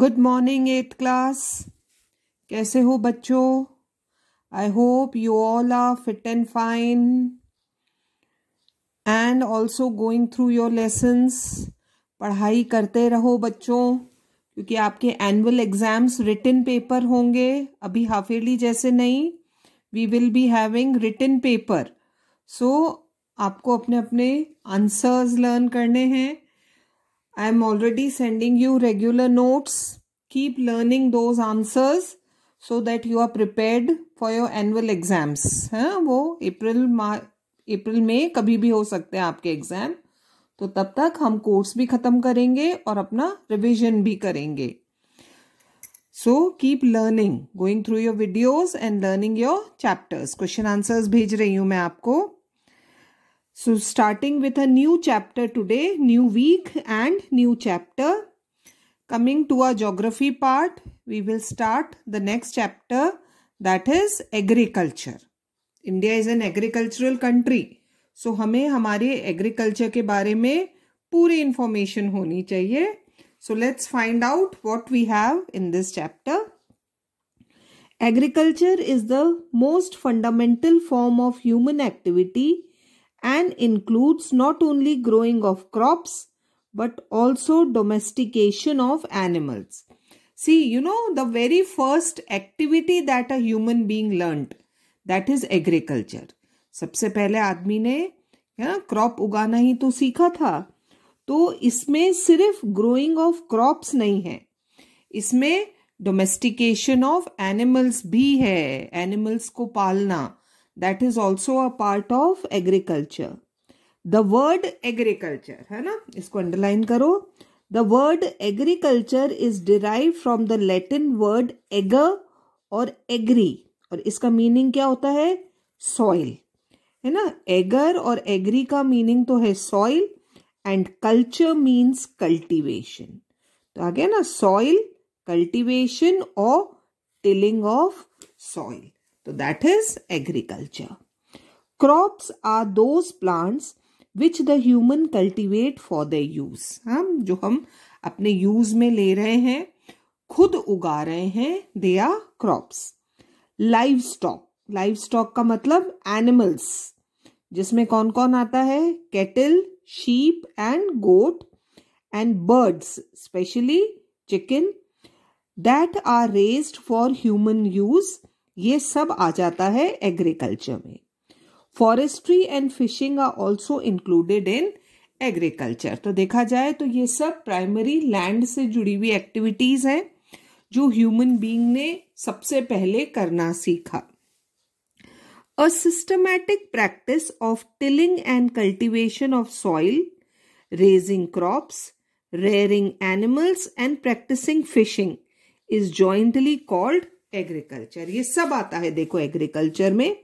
Good morning eight class कैसे हो बच्चों I hope you all are fit and fine and also going through your lessons पढ़ाई करते रहो बच्चों क्योंकि आपके एनुअल एग्जाम्स रिटन पेपर होंगे अभी हाफेली जैसे नहीं we will be having written paper so आपको अपने अपने आंसर्स लर्न करने हैं I am already sending you regular notes. Keep learning those answers so that you are prepared for your annual exams. हाँ वो अप्रैल अप्रैल में कभी भी हो सकते हैं आपके एग्जाम तो तब तक हम कोर्स भी ख़त्म करेंगे और अपना रिविजन भी करेंगे so keep learning going through your videos and learning your chapters question answers भेज रही हूँ मैं आपको So starting with a new chapter today, new week and new chapter. Coming to our geography part, we will start the next chapter that is agriculture. India is an agricultural country. So हमें हमारे agriculture के बारे में पूरी information होनी चाहिए. So let's find out what we have in this chapter. Agriculture is the most fundamental form of human activity and includes not only growing of crops but also domestication of animals. See, you know, the very first activity that a human being learnt, that is agriculture. सबसे पहले आदमी ने है ना crop उगाना ही तो सीखा था तो इसमें सिर्फ ग्रोइंग ऑफ क्रॉप्स नहीं है इसमें डोमेस्टिकेशन ऑफ एनिमल्स भी है एनिमल्स को पालना that is also a part of agriculture the word agriculture है ना इसको अंडरलाइन करो the word agriculture is derive from the Latin word ag और एग्री और इसका मीनिंग क्या होता है सॉइल है ना एगर और एग्री का मीनिंग तो है soil and culture means cultivation तो आ गया ना सॉइल कल्टिवेशन और टिलिंग ऑफ सॉइल तो that is agriculture crops are those plants which the human cultivate for the use हम जो हम अपने यूज में ले रहे हैं खुद उगा रहे हैं they are crops livestock livestock का मतलब एनिमल्स जिसमें कौन कौन आता है cattle sheep and goat and birds specially chicken that are raised for human use ये सब आ जाता है एग्रीकल्चर में forestry and fishing are also included in agriculture तो देखा जाए तो ये सब प्राइमरी लैंड से जुड़ी हुई एक्टिविटीज हैं जो ह्यूमन बीइंग ने सबसे पहले करना सीखा a systematic practice of tilling and cultivation of soil raising crops rearing animals and practising fishing is jointly called agriculture ये सब आता है देखो एग्रीकल्चर में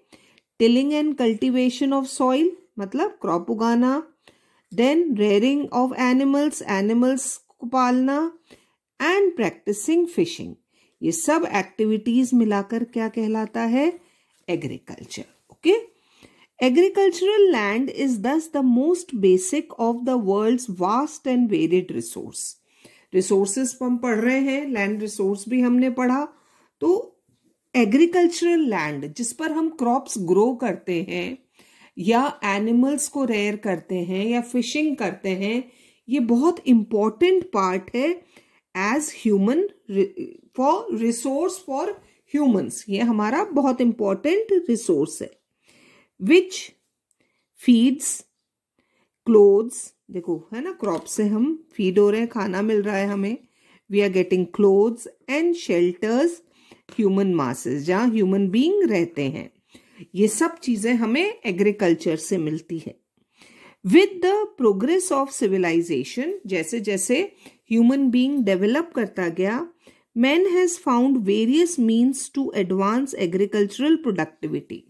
tilling and cultivation of soil मतलब क्रॉप उगाना then rearing of animals animals को पालना एंड प्रैक्टिसिंग फिशिंग ये सब एक्टिविटीज मिलाकर क्या कहलाता है agriculture okay agricultural land is this the most basic of the world vast and varied resource resources हम पढ़ रहे हैं लैंड रिसोर्स भी हमने पढ़ा तो एग्रीकल्चरल लैंड जिस पर हम क्रॉप्स ग्रो करते हैं या एनिमल्स को रेयर करते हैं या फिशिंग करते हैं ये बहुत इम्पॉर्टेंट पार्ट है as human for resource for humans ये हमारा बहुत इम्पॉर्टेंट रिसोर्स है विच फीड्स क्लोथ्स देखो है ना क्रॉप से हम फीड हो रहे हैं खाना मिल रहा है हमें we are getting clothes and shelters human masses जहाँ ह्यूमन बीइंग रहते हैं ये सब चीजें हमें एग्रीकल्चर से मिलती है with the progress of civilisation जैसे जैसे ह्यूमन बीइंग डेवलप करता गया man has found various means to advance agricultural productivity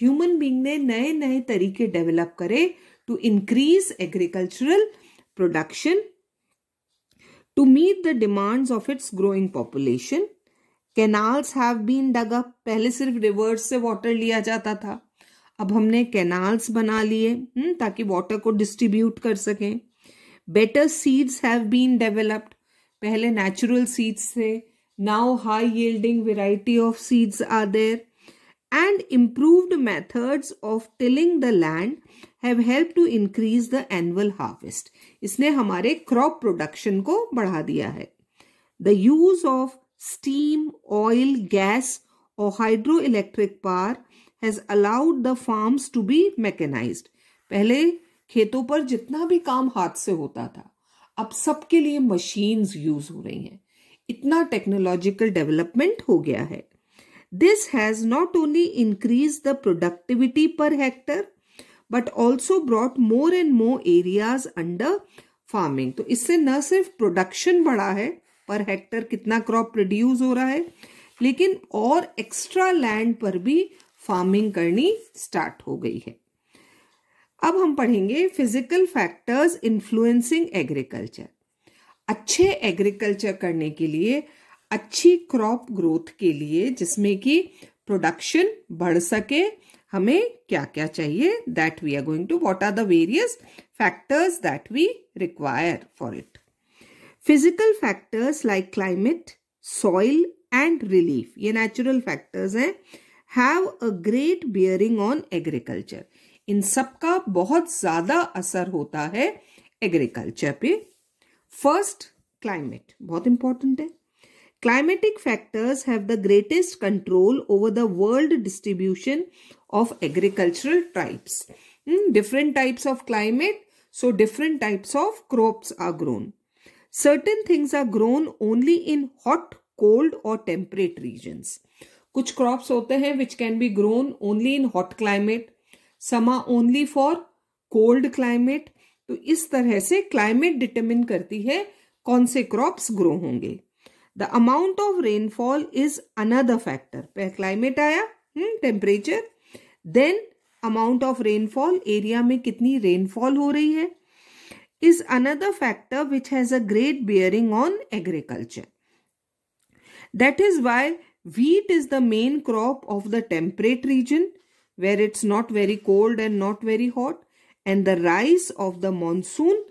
human being ने नए नए तरीके डेवलप करे to increase agricultural production to meet the demands of its growing population canals have been dug up पहले सिर्फ reverse से वाटर लिया जाता था अब हमने कैनाल्स बना लिए हम्म, ताकि वाटर को डिस्ट्रीब्यूट कर सकें better seeds have been developed पहले नेचुरल सीड्स थे now high yielding variety of seeds are there and improved methods of tilling the land have help to increase the annual harvest इसने हमारे crop production को बढ़ा दिया है the use of steam, oil, gas or hydroelectric power has allowed the farms to be mechanized. पहले खेतों पर जितना भी काम हाथ से होता था अब सबके लिए मशीन्स यूज हो रही हैं इतना टेक्नोलॉजिकल डेवलपमेंट हो गया है this has not only increase the productivity per hectare but also brought more and more areas under farming तो इससे न सिर्फ प्रोडक्शन बढ़ा है पर हेक्टर कितना क्रॉप प्रोड्यूस हो रहा है लेकिन और एक्स्ट्रा लैंड पर भी फार्मिंग करनी स्टार्ट हो गई है अब हम पढ़ेंगे फिजिकल फैक्टर्स इन्फ्लुएंसिंग एग्रीकल्चर अच्छे एग्रीकल्चर करने के लिए अच्छी क्रॉप ग्रोथ के लिए जिसमें कि प्रोडक्शन बढ़ सके हमें क्या क्या चाहिए that we are going to what are the various factors that we require for it Physical factors like climate, soil and relief, ये natural factors have a great bearing on agriculture. In सब का zada ज़्यादा hota hai agriculture agriculture पे first climate बहुत important climatic factors have the greatest control over the world distribution of agricultural types. Hmm, different types of climate, so different types of crops are grown. Certain things are grown only in hot cold और temperate region कुछ crops होते हैं which can be grown only in hot climate some only for cold climate तो इस तरह से climate determine करती है कौन से क्रॉप्स ग्रो होंगे the amount of rainfall is another factor पह क्लाइमेट आया temperature then amount of rainfall area में कितनी रेनफॉल हो रही है is another factor which has a great bearing on agriculture. That is why wheat is the main crop of the temperate region where it's not very cold and not very hot and the rice of the monsoon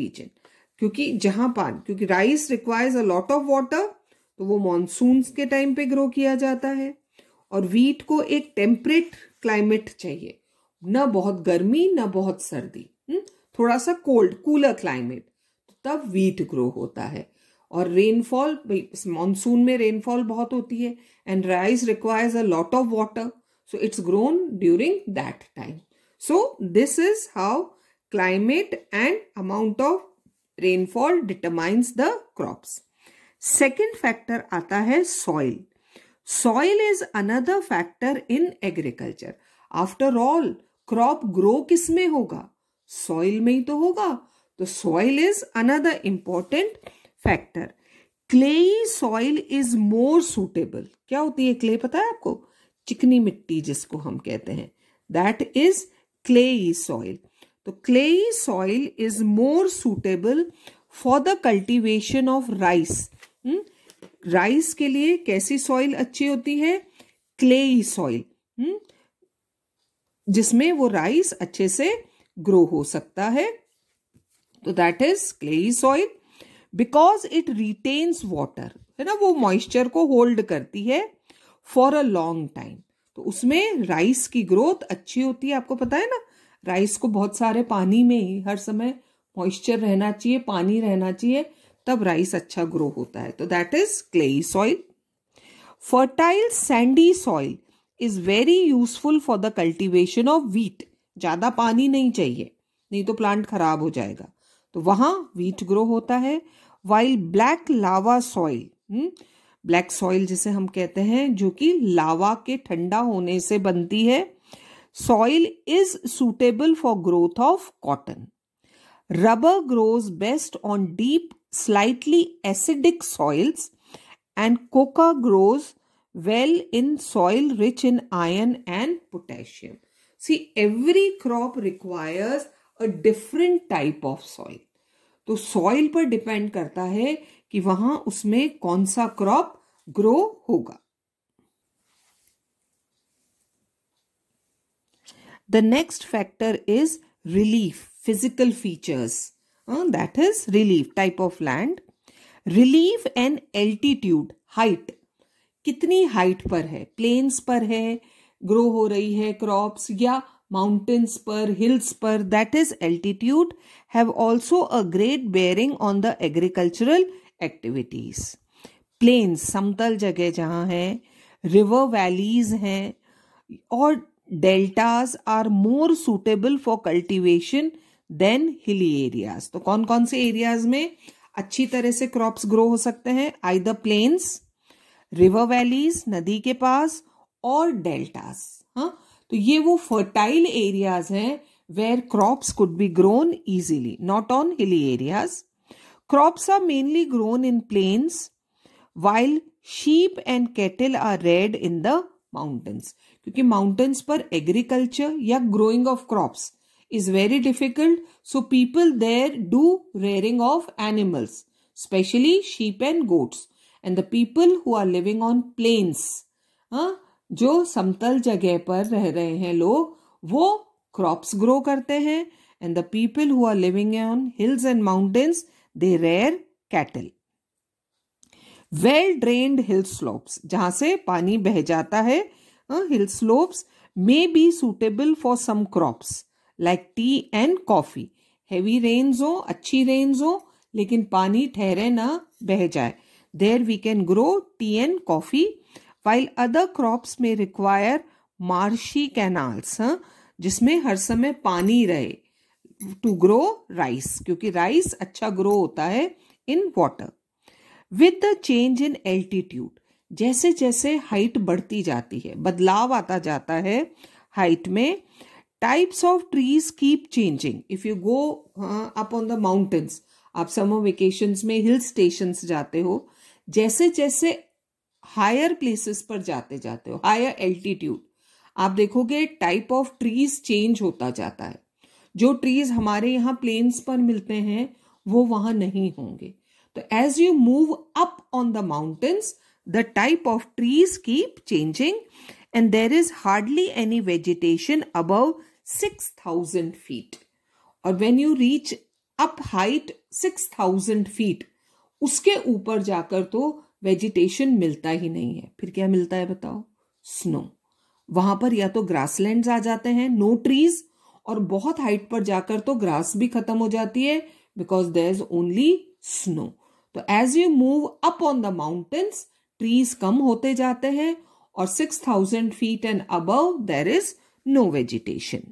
region. क्योंकि जहां पान क्योंकि rice requires a lot of water तो वो monsoons के time पे grow किया जाता है और वीट को एक टेम्परेट क्लाइमेट चाहिए ना बहुत गर्मी ना बहुत सर्दी हुँ? थोड़ा सा कोल्ड कूलर क्लाइमेट तब वीट ग्रो होता है और रेनफॉल मानसून में रेनफॉल बहुत होती है and rice requires a lot of water so it's grown during that time so this is how climate and amount of rainfall determines the crops second factor आता है soil soil is another factor in agriculture after all crop grow किस में होगा soil में ही तो होगा तो soil is another important factor clay soil is more suitable क्या होती है क्ले पता है आपको चिकनी मिट्टी जिसको हम कहते हैं दैट इज क्ले सॉइल तो clay soil is more suitable for the cultivation of rice rice के लिए कैसी सॉइल अच्छी होती है क्ले सॉइल hmm? जिसमें वो राइस अच्छे से ग्रो हो सकता है तो that is clay soil because it retains water है ना वो मॉइस्चर को होल्ड करती है फॉर अ लॉन्ग टाइम तो उसमें राइस की ग्रोथ अच्छी होती है आपको पता है ना राइस को बहुत सारे पानी में ही हर समय मॉइस्चर रहना चाहिए पानी रहना चाहिए तब राइस अच्छा ग्रो होता है तो that is clay soil fertile sandy soil is very useful for the cultivation of wheat ज़्यादा पानी नहीं चाहिए नहीं तो प्लांट खराब हो जाएगा तो वहाँ वीट ग्रो होता है while black lava soil black soil जिसे हम कहते हैं जो कि लावा के ठंडा होने से बनती है soil is suitable for growth of cotton rubber grows best on deep slightly acidic soils and cocoa grows well in soil rich in iron and potassium see every crop requires a different type of soil तो soil पर depend करता है कि वहां उसमें कौन सा crop grow होगा the next factor is relief physical features that is relief type of land relief and altitude height कितनी हाइट पर है प्लेन्स पर है ग्रो हो रही है क्रॉप्स या माउंटेन्स पर हिल्स पर that is altitude have also a great bearing on the agricultural activities plains समतल जगह जहाँ है रिवर वैलीज हैं और deltas are more suitable for cultivation than hilly areas तो कौन कौन से एरियाज में अच्छी तरह से क्रॉप्स ग्रो हो सकते हैं I the plains river valleys नदी के पास और डेल्टास हाँ तो ये वो फर्टाइल एरियाज हैं where crops could be grown easily not on hilly areas crops are mainly grown in plains while sheep and cattle are reared in the mountains क्योंकि माउंटेन्स पर एग्रीकल्चर या growing of crops is very difficult so people there do rearing of animals specially sheep and goats and the people who are living on plains हाँ जो समतल जगह पर रह रहे हैं लोग वो क्रॉप्स ग्रो करते हैं and the people who are living on hills and mountains they rear cattle well drained hill slopes जहां से पानी बह जाता है hill slopes may be suitable for some crops like tea and coffee heavy rains हो अच्छी rains हो लेकिन पानी ठहरे ना बह जाए there we can grow tea and coffee while other crops में रिक्वायर मार्शी कैनाल्स जिसमें हर समय पानी रहे टू ग्रो राइस क्योंकि राइस अच्छा ग्रो होता है in water with the change in altitude जैसे जैसे हाइट बढ़ती जाती है बदलाव आता जाता है हाइट में types of trees keep changing if you go up on the mountains आप समर वेकेशन में हिल स्टेशन जाते हो जैसे जैसे हायर प्लेसेस पर जाते जाते हो हायर एल्टीट्यूड आप देखोगे टाइप ऑफ ट्रीज चेंज होता जाता है जो ट्रीज हमारे यहाँ प्लेन्स पर मिलते हैं वो वहां नहीं होंगे तो as you move up on the mountains the type of trees keep changing and there is hardly any vegetation above six thousand feet और when you reach up height six thousand feet उसके ऊपर जाकर तो vegetation मिलता ही नहीं है फिर क्या मिलता है बताओ स्नो वहां पर या तो ग्रासलैंड्स आ जाते हैं नो ट्रीज और बहुत हाइट पर जाकर तो ग्रास भी खत्म हो जाती है because there is only snow तो as you move up on the mountains trees कम होते जाते हैं और six thousand feet and above there is no vegetation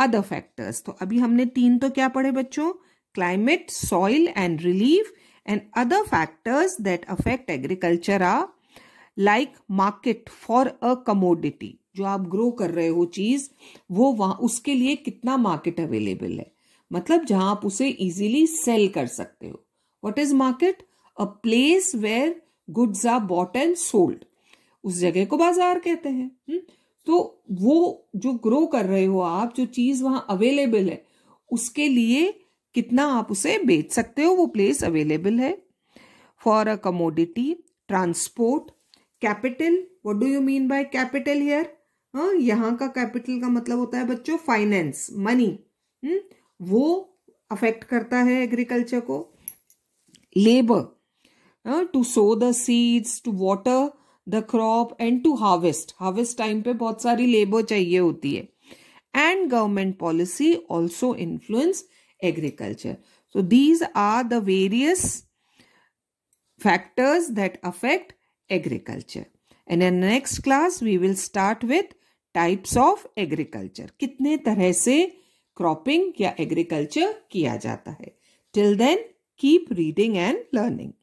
other factors तो अभी हमने तीन तो क्या पढ़े बच्चों climate soil and relief And other factors that affect agriculture are like market for a commodity. जो आप ग्रो कर रहे हो चीज वो वहां उसके लिए कितना मार्केट अवेलेबल है मतलब जहां आप उसे इजीली सेल कर सकते हो what is market a place where goods are bought and sold उस जगह को बाजार कहते हैं हम्म? तो वो जो ग्रो कर रहे हो आप जो चीज वहां अवेलेबल है उसके लिए कितना आप उसे बेच सकते हो वो प्लेस अवेलेबल है for a commodity transport capital what do you mean by capital here यहाँ का कैपिटल का मतलब होता है बच्चों फाइनेंस मनी हम्म, वो अफेक्ट करता है एग्रीकल्चर को labour to sow the seeds to water the crop and to harvest harvest time पे बहुत सारी लेबर चाहिए होती है and government policy also influence agriculture. So these are the various factors that affect agriculture. And in the next class, we will start with types of agriculture. कितने तरह से cropping या agriculture किया जाता है. Till then, keep reading and learning.